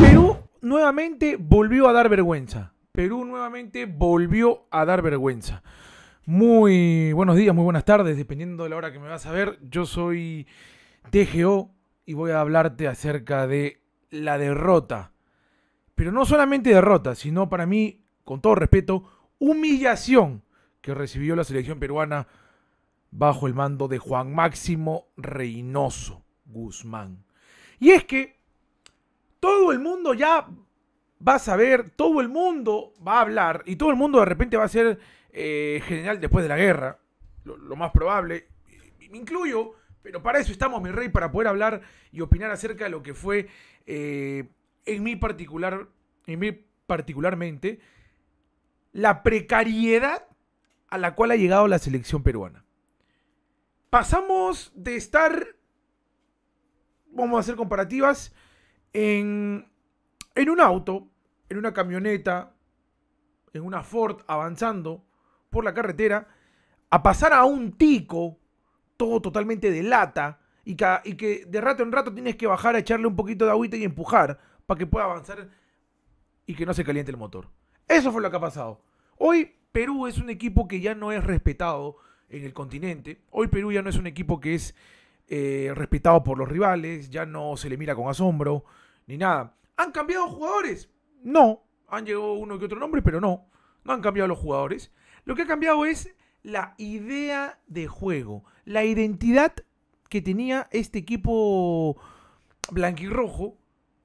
Perú nuevamente volvió a dar vergüenza. Perú nuevamente volvió a dar vergüenza. Muy buenos días, muy buenas tardes, dependiendo de la hora que me vas a ver. Yo soy TGO y voy a hablarte acerca de la derrota. Pero no solamente derrota, sino para mí, con todo respeto, humillación que recibió la selección peruana bajo el mando de Juan Máximo Reynoso Guzmán. Y es que todo el mundo ya va a saber, todo el mundo va a hablar y todo el mundo de repente va a ser eh, general después de la guerra, lo, más probable, me incluyo, pero para eso estamos, mi rey, para poder hablar y opinar acerca de lo que fue eh, en mi particular, en mí particularmente, la precariedad a la cual ha llegado la selección peruana. Pasamos de estar, vamos a hacer comparativas, en, un auto, en una camioneta, en una Ford avanzando por la carretera, a pasar a un tico, todo totalmente de lata, y que, y que de rato en rato tienes que bajar a echarle un poquito de agüita y empujar para que pueda avanzar y que no se caliente el motor. Eso fue lo que ha pasado. Hoy Perú es un equipo que ya no es respetado en el continente. Hoy Perú ya no es un equipo que es eh, respetado por los rivales, ya no se le mira con asombro, ni nada. ¿Han cambiado jugadores? No. Han llegado uno que otro nombre, pero no. No han cambiado los jugadores. Lo que ha cambiado es la idea de juego, la identidad que tenía este equipo blanquirrojo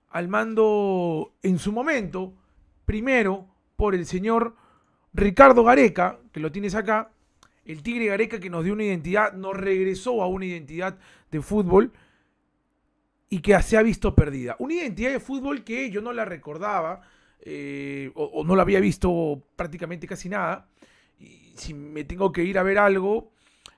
al mando en su momento, primero por el señor Ricardo Gareca, que lo tienes acá, el Tigre Gareca que nos dio una identidad, nos regresó a una identidad de fútbol y que se ha visto perdida. Una identidad de fútbol que yo no la recordaba eh, o, no la había visto prácticamente casi nada. Y si me tengo que ir a ver algo,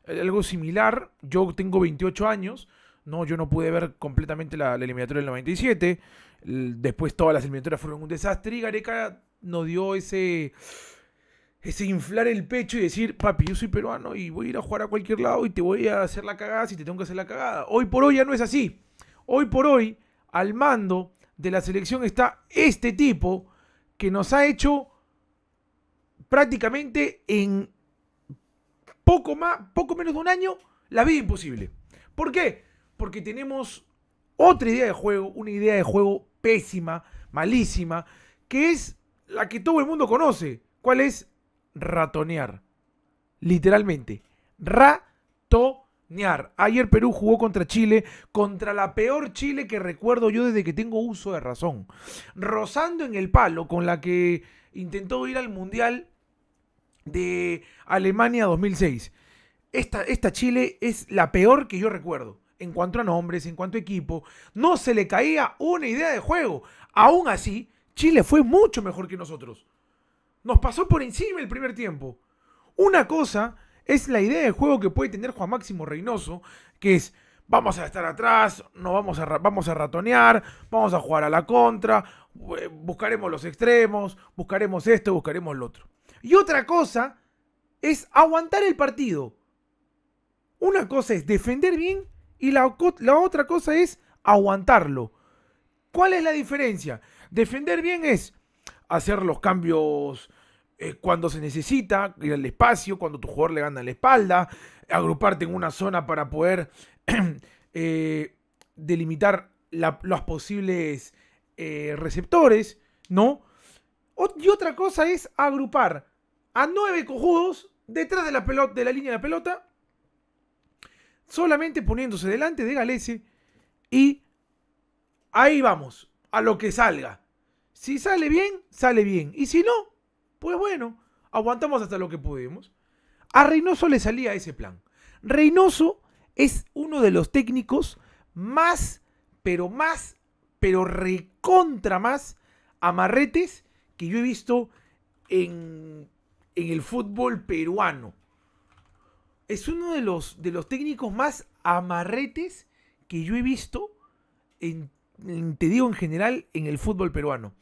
eh, algo similar, yo tengo 28 años, no, yo no pude ver completamente la, eliminatoria del 97, después todas las eliminatorias fueron un desastre y Gareca nos dio ese ese inflar el pecho y decir, papi, yo soy peruano y voy a ir a jugar a cualquier lado y te voy a hacer la cagada si te tengo que hacer la cagada. Hoy por hoy ya no es así. Hoy por hoy, al mando de la selección está este tipo que nos ha hecho prácticamente en poco, más, poco menos de un año la vida imposible. ¿Por qué? Porque tenemos otra idea de juego, una idea de juego pésima, malísima, que es la que todo el mundo conoce. ¿Cuál es? Ratonear. Literalmente. Ratonear ayer Perú jugó contra Chile, contra la peor Chile que recuerdo yo desde que tengo uso de razón. Rozando en el palo con la que intentó ir al Mundial de Alemania 2006. Esta, esta Chile es la peor que yo recuerdo. En cuanto a nombres, en cuanto a equipo, no se le caía una idea de juego. Aún así, Chile fue mucho mejor que nosotros. Nos pasó por encima el primer tiempo. Una cosa es la idea de juego que puede tener Juan Máximo Reynoso, que es vamos a estar atrás, no vamos a, vamos a ratonear, vamos a jugar a la contra, eh, buscaremos los extremos, buscaremos esto, buscaremos lo otro. Y otra cosa es aguantar el partido. Una cosa es defender bien y la, la otra cosa es aguantarlo. ¿Cuál es la diferencia? Defender bien es hacer los cambios eh, cuando se necesita, ir al espacio, cuando tu jugador le gana la espalda, agruparte en una zona para poder eh, delimitar los posibles eh, receptores, ¿no? y otra cosa es agrupar a nueve cojudos detrás de la, pelota, de la línea de la pelota, solamente poniéndose delante de Galese y ahí vamos, a lo que salga. Si sale bien, sale bien. Y si no, pues bueno, aguantamos hasta lo que pudimos. A Reynoso le salía ese plan. Reynoso es uno de los técnicos más, pero más, pero recontra más amarretes que yo he visto en, en el fútbol peruano. Es uno de los, de los técnicos más amarretes que yo he visto en te digo en general, en el fútbol peruano.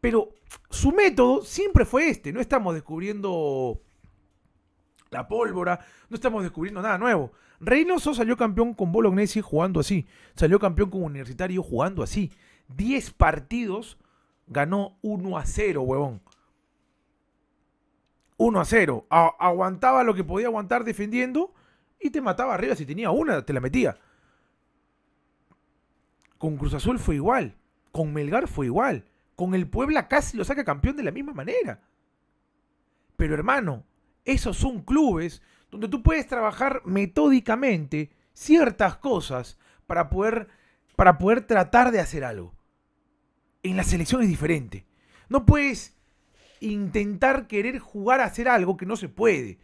Pero su método siempre fue este, no estamos descubriendo la pólvora, no estamos descubriendo nada nuevo. Reynoso salió campeón con Bolognesi jugando así, salió campeón con Universitario jugando así. 10 partidos ganó 1 a 0, huevón. 1 a 0. aguantaba lo que podía aguantar defendiendo y te mataba arriba si tenía una, te la metía. Con Cruz Azul fue igual. Con Melgar fue igual. Con el Puebla casi lo saca campeón de la misma manera. Pero hermano, esos son clubes donde tú puedes trabajar metódicamente ciertas cosas para poder, para poder tratar de hacer algo. En la selección es diferente. No puedes intentar querer jugar a hacer algo que no se puede.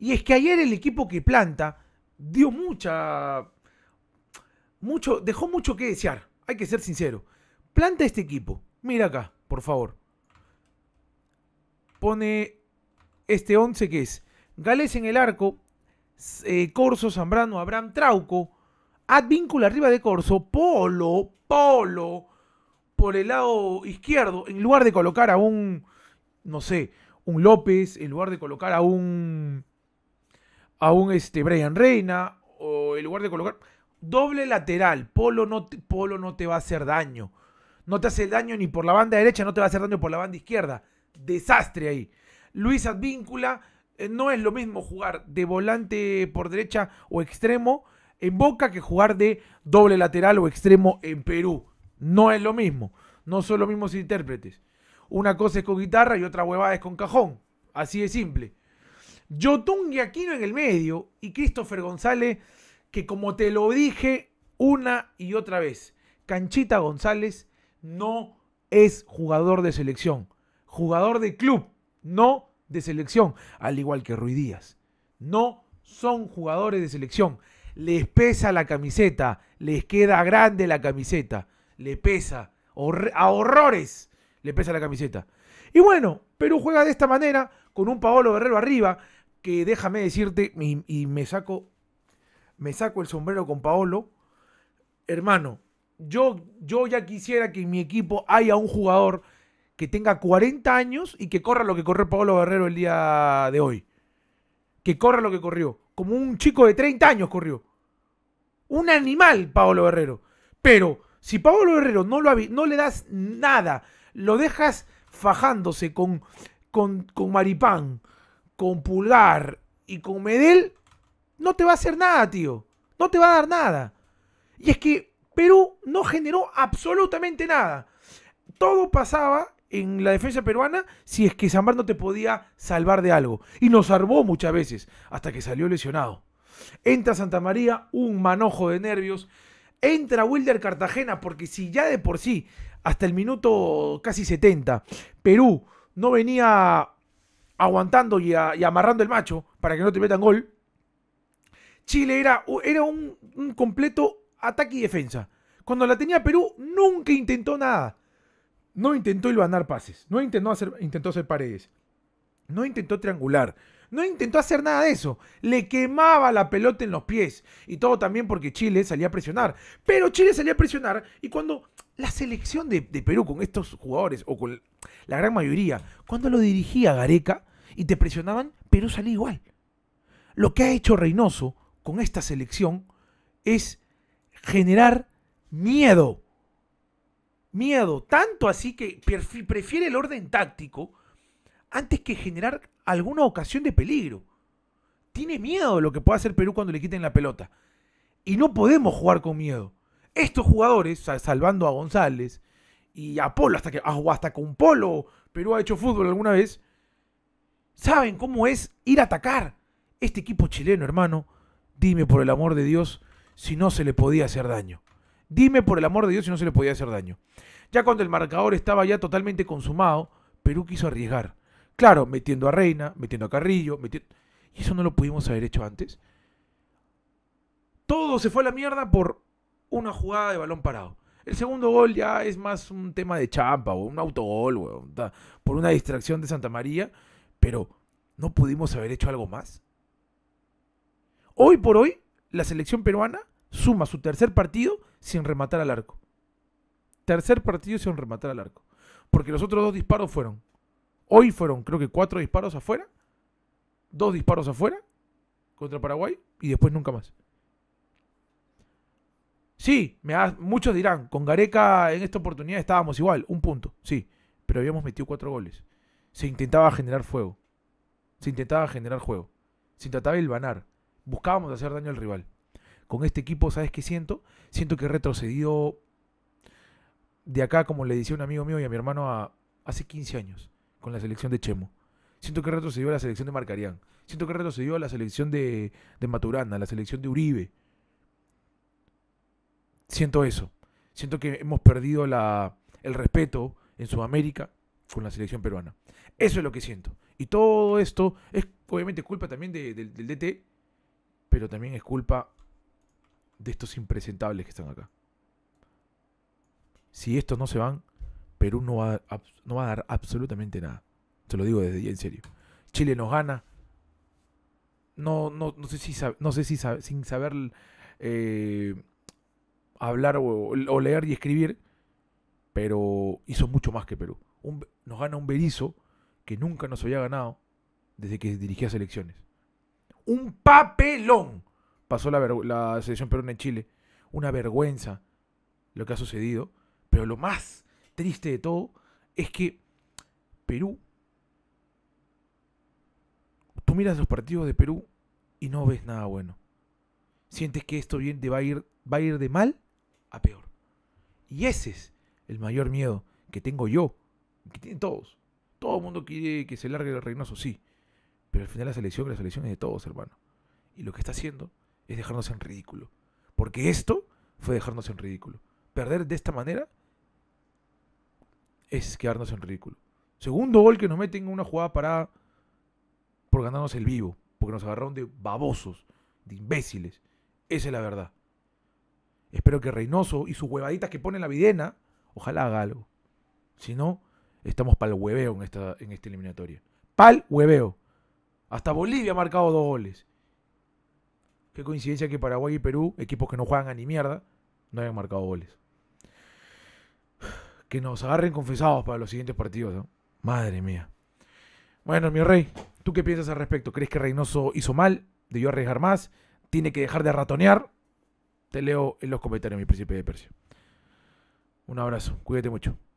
Y es que ayer el equipo que planta dio mucha mucho, dejó mucho que desear, hay que ser sincero. Planta este equipo, mira acá, por favor. Pone este 11 que es Gales en el arco, eh, Corso, Zambrano, Abraham, Trauco, Advíncula arriba de Corso, Polo, Polo, por el lado izquierdo, en lugar de colocar a un, no sé, un López, en lugar de colocar a un, a un este, Brian Reina, o en lugar de colocar doble lateral. Polo no, te, Polo no te va a hacer daño. No te hace daño ni por la banda derecha, no te va a hacer daño por la banda izquierda. Desastre ahí. Luis Advíncula, eh, no es lo mismo jugar de volante por derecha o extremo en Boca que jugar de doble lateral o extremo en Perú. No es lo mismo. No son los mismos intérpretes. Una cosa es con guitarra y otra huevada es con cajón. Así de simple. Yotun y Aquino en el medio y Christopher González que como te lo dije una y otra vez, Canchita González no es jugador de selección, jugador de club, no de selección, al igual que Ruiz Díaz. No son jugadores de selección. Les pesa la camiseta, les queda grande la camiseta, le pesa a horrores, le pesa la camiseta. Y bueno, Perú juega de esta manera, con un Paolo Guerrero arriba, que déjame decirte, y me saco me saco el sombrero con Paolo. Hermano, yo, yo ya quisiera que en mi equipo haya un jugador que tenga 40 años y que corra lo que corrió Paolo Guerrero el día de hoy. Que corra lo que corrió. Como un chico de 30 años corrió. Un animal, Paolo Guerrero. Pero si Paolo Guerrero no, lo, no le das nada, lo dejas fajándose con, con, con Maripán, con Pulgar y con Medel, no te va a hacer nada, tío. No te va a dar nada. Y es que Perú no generó absolutamente nada. Todo pasaba en la defensa peruana si es que Zambar no te podía salvar de algo. Y nos salvó muchas veces hasta que salió lesionado. Entra Santa María, un manojo de nervios. Entra Wilder Cartagena, porque si ya de por sí, hasta el minuto casi 70, Perú no venía aguantando y, y amarrando el macho para que no te metan gol, Chile era, era un, completo ataque y defensa. Cuando la tenía Perú, nunca intentó nada. No intentó ganar pases, no intentó hacer, intentó hacer paredes, no intentó triangular, no intentó hacer nada de eso. Le quemaba la pelota en los pies. Y todo también porque Chile salía a presionar. Pero Chile salía a presionar y cuando la selección de, de Perú con estos jugadores, o con la gran mayoría, cuando lo dirigía Gareca y te presionaban, Perú salía igual. Lo que ha hecho Reynoso con esta selección es generar miedo. Miedo. Tanto así que prefiere el orden táctico antes que generar alguna ocasión de peligro. Tiene miedo de lo que pueda hacer Perú cuando le quiten la pelota. Y no podemos jugar con miedo. Estos jugadores, salvando a González y a Polo, hasta que hasta con Polo Perú ha hecho fútbol alguna vez, saben cómo es ir a atacar. Este equipo chileno, hermano, Dime por el amor de Dios si no se le podía hacer daño. Dime por el amor de Dios si no se le podía hacer daño. Ya cuando el marcador estaba ya totalmente consumado, Perú quiso arriesgar. Claro, metiendo a Reina, metiendo a Carrillo, metiendo... ¿Y eso no lo pudimos haber hecho antes? Todo se fue a la mierda por una jugada de balón parado. El segundo gol ya es más un tema de champa o un autogol, por una distracción de Santa María, pero no pudimos haber hecho algo más. Hoy por hoy, la selección peruana suma su tercer partido sin rematar al arco. Tercer partido sin rematar al arco. Porque los otros dos disparos fueron. Hoy fueron, creo que cuatro disparos afuera. Dos disparos afuera contra Paraguay y después nunca más. Sí, me muchos dirán, con Gareca en esta oportunidad estábamos igual, un punto, sí, pero habíamos metido cuatro goles. Se intentaba generar fuego, se intentaba generar juego, se intentaba banar buscábamos hacer daño al rival. Con este equipo, ¿sabes qué siento? Siento que retrocedió de acá, como le decía un amigo mío y a mi hermano hace 15 años, con la selección de Chemo. Siento que retrocedió a la selección de Marcarián. Siento que retrocedió a la selección de, Maturana, a la selección de Uribe. Siento eso. Siento que hemos perdido el respeto en Sudamérica con la selección peruana. Eso es lo que siento. Y todo esto es obviamente culpa también del DT, pero también es culpa de estos impresentables que están acá. Si estos no se van, Perú no va, a, dar absolutamente nada. Te lo digo desde en serio. Chile nos gana. No, no, no sé si, no sé si sin saber eh, hablar o, leer y escribir, pero hizo mucho más que Perú. nos gana un Berizo que nunca nos había ganado desde que dirigía selecciones un papelón. Pasó la, selección peruana en Chile. Una vergüenza lo que ha sucedido. Pero lo más triste de todo es que Perú, tú miras los partidos de Perú y no ves nada bueno. Sientes que esto bien va a ir, va a ir de mal a peor. Y ese es el mayor miedo que tengo yo, que tienen todos. Todo el mundo quiere que se largue el Reynoso, sí. Pero al final la selección, la selección es de todos, hermano. Y lo que está haciendo es dejarnos en ridículo. Porque esto fue dejarnos en ridículo. Perder de esta manera es quedarnos en ridículo. Segundo gol que nos meten en una jugada parada por ganarnos el vivo. Porque nos agarraron de babosos, de imbéciles. Esa es la verdad. Espero que Reynoso y sus huevaditas que pone la videna, ojalá haga algo. Si no, estamos pal hueveo en esta, en esta eliminatoria. Pal hueveo. Hasta Bolivia ha marcado dos goles. Qué coincidencia que Paraguay y Perú, equipos que no juegan a ni mierda, no hayan marcado goles. Que nos agarren confesados para los siguientes partidos, ¿no? Madre mía. Bueno, mi rey, ¿tú qué piensas al respecto? ¿Crees que Reynoso hizo mal? ¿Debió arriesgar más? ¿Tiene que dejar de ratonear? Te leo en los comentarios, mi príncipe de Persia. Un abrazo, cuídate mucho.